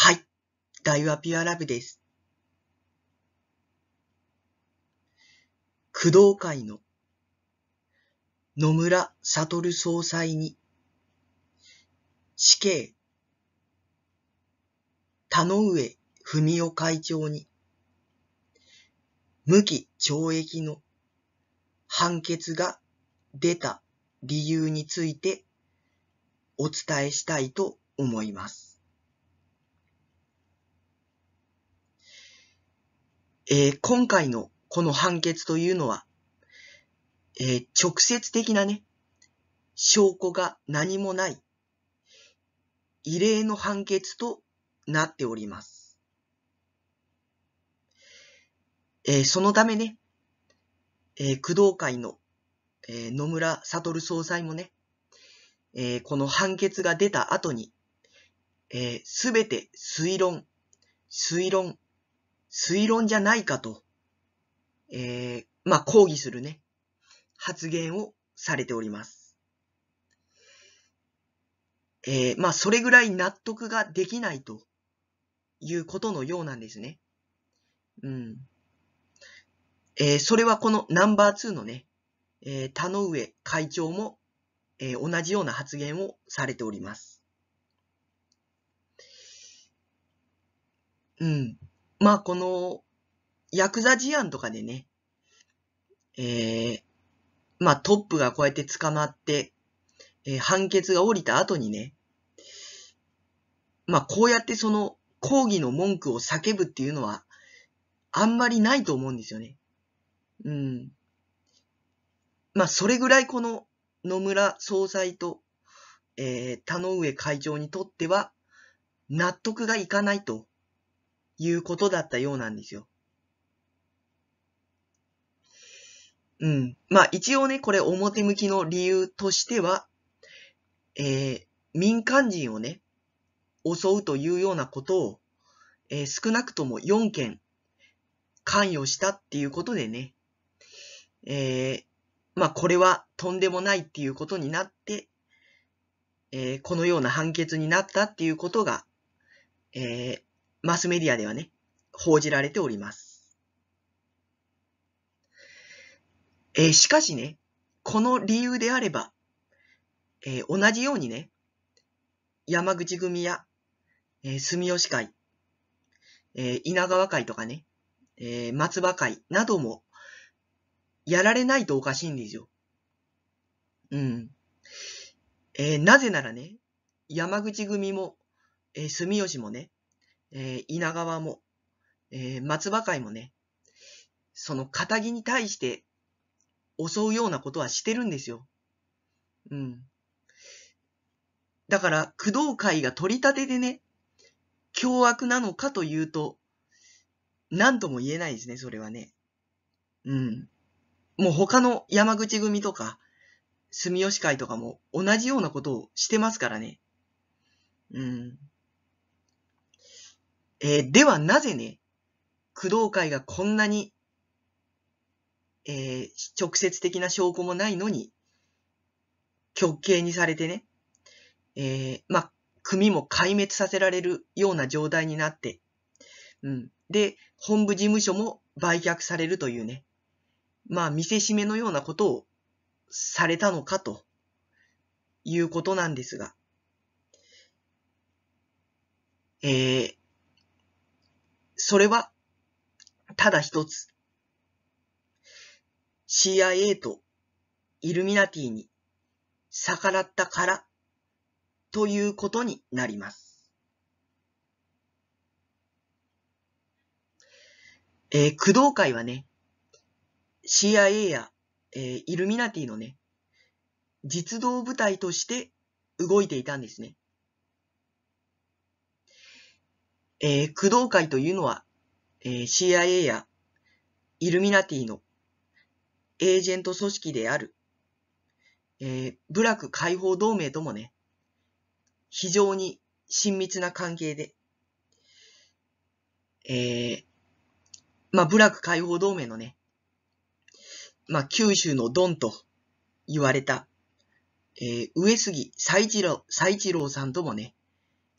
はい。大はピュアラブです。工藤会の野村悟総裁に死刑田上文雄会長に無期懲役の判決が出た理由についてお伝えしたいと思います。えー、今回のこの判決というのは、えー、直接的なね、証拠が何もない、異例の判決となっております。えー、そのためね、えー、工藤会の、えー、野村悟総裁もね、えー、この判決が出た後に、す、え、べ、て推論、推論、推論じゃないかと、えー、まあ、抗議するね、発言をされております。えー、まあ、それぐらい納得ができないということのようなんですね。うん。えー、それはこのナンバー2のね、えー、田上会長も、えー、同じような発言をされております。うん。まあこの、ヤクザ事案とかでね、えー、まあトップがこうやって捕まって、えー、判決が降りた後にね、まあこうやってその抗議の文句を叫ぶっていうのは、あんまりないと思うんですよね。うん。まあそれぐらいこの野村総裁と、えー、田上会長にとっては、納得がいかないということだったようなんですよ。うん。まあ一応ね、これ表向きの理由としては、えー、民間人をね、襲うというようなことを、えー、少なくとも4件関与したっていうことでね、えー、まあこれはとんでもないっていうことになって、えー、このような判決になったっていうことが、えマスメディアではね、報じられております。えー、しかしね、この理由であれば、えー、同じようにね、山口組や、えー、住吉会、え稲川会とかね、え松葉会なども、やられないとおかしいんですよ。うん。えなぜならね、山口組も、え住吉もね、えー、稲川も、えー、松葉会もね、その仇に対して襲うようなことはしてるんですよ。うん。だから、工藤会が取り立てでね、凶悪なのかというと、何とも言えないですね、それはね。うん。もう他の山口組とか、住吉会とかも同じようなことをしてますからね。うん。えー、ではなぜね、工藤会がこんなに、えー、直接的な証拠もないのに、極刑にされてね、えー、まあ、組も壊滅させられるような状態になって、うん。で、本部事務所も売却されるというね、まあ、見せしめのようなことをされたのかということなんですが、えー、それは、ただ一つ。CIA とイルミナティに逆らったからということになります。えー、工藤会はね、CIA や、えー、イルミナティのね、実動部隊として動いていたんですね。えー、工藤会というのはえー、CIA やイルミナティのエージェント組織である、えー、部落解放同盟ともね、非常に親密な関係で、えー、まあ、部落解放同盟のね、まあ、九州のドンと言われた、えー、上杉佐一郎、佐一郎さんともね、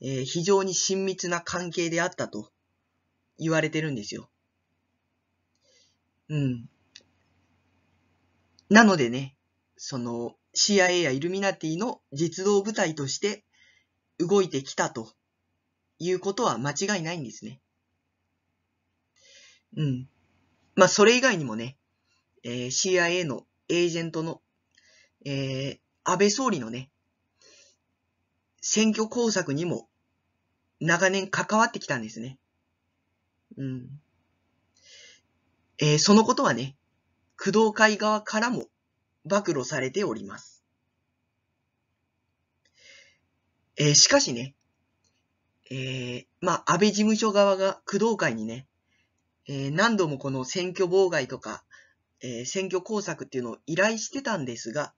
えー、非常に親密な関係であったと言われてるんですよ。うん。なのでね、その CIA やイルミナティの実動部隊として動いてきたということは間違いないんですね。うん。まあ、それ以外にもね、えー、CIA のエージェントの、えー、安倍総理のね、選挙工作にも長年関わってきたんですね。うん。えー、そのことはね、工藤会側からも暴露されております。えー、しかしね、えー、まあ、安倍事務所側が工藤会にね、え何度もこの選挙妨害とか、え選挙工作っていうのを依頼してたんですが、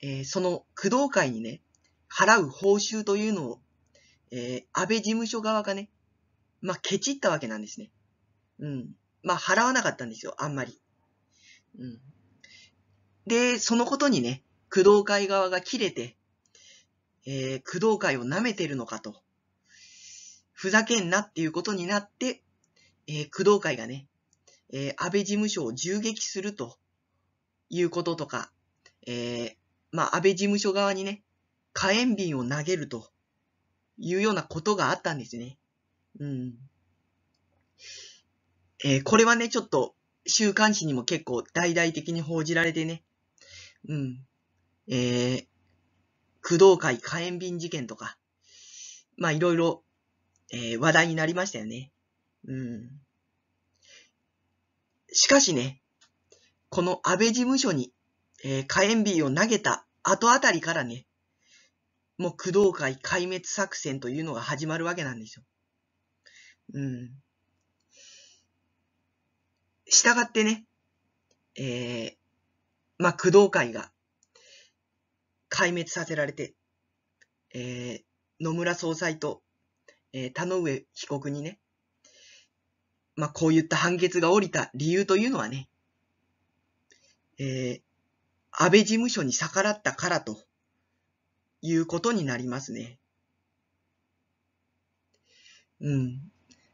えその工藤会にね、払う報酬というのを、え安倍事務所側がね、まあ、ケチったわけなんですね。うん。まあ、払わなかったんですよ、あんまり。うん。で、そのことにね、工藤会側が切れて、えー、工藤会を舐めてるのかと。ふざけんなっていうことになって、えー、工藤会がね、えー、安倍事務所を銃撃するということとか、えー、まあ、安倍事務所側にね、火炎瓶を投げるというようなことがあったんですね。うん。えー、これはね、ちょっと、週刊誌にも結構大々的に報じられてね。うん。えー、工藤会火炎瓶事件とか、まあいろいろ、えー、話題になりましたよね。うん。しかしね、この安倍事務所に、えー、火炎瓶を投げた後あたりからね、もう工藤会壊滅作戦というのが始まるわけなんですよ。うん。従ってね、えー、まあ、工藤会が壊滅させられて、えー、野村総裁と、えー、田上被告にね、まあ、こういった判決が下りた理由というのはね、えー、安倍事務所に逆らったからということになりますね。うん。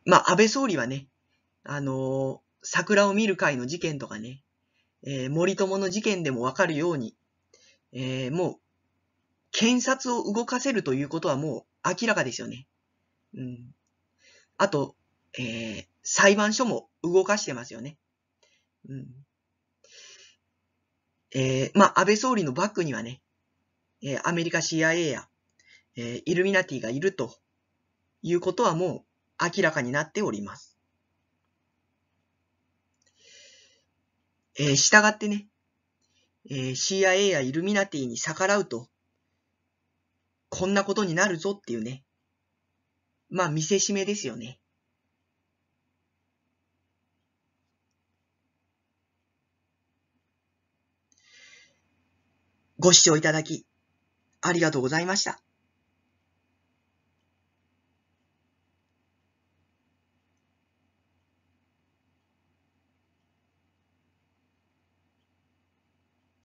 まあ、安倍総理はね、あのー、桜を見る会の事件とかね、えー、森友の事件でもわかるように、えー、もう、検察を動かせるということはもう明らかですよね。うん。あと、えー、裁判所も動かしてますよね。うん。えー、まあ、安倍総理のバックにはね、えー、アメリカ CIA や、えー、イルミナティがいるということはもう明らかになっております。えー、従ってね、えー、CIA やイルミナティに逆らうと、こんなことになるぞっていうね、まあ見せしめですよね。ご視聴いただき、ありがとうございました。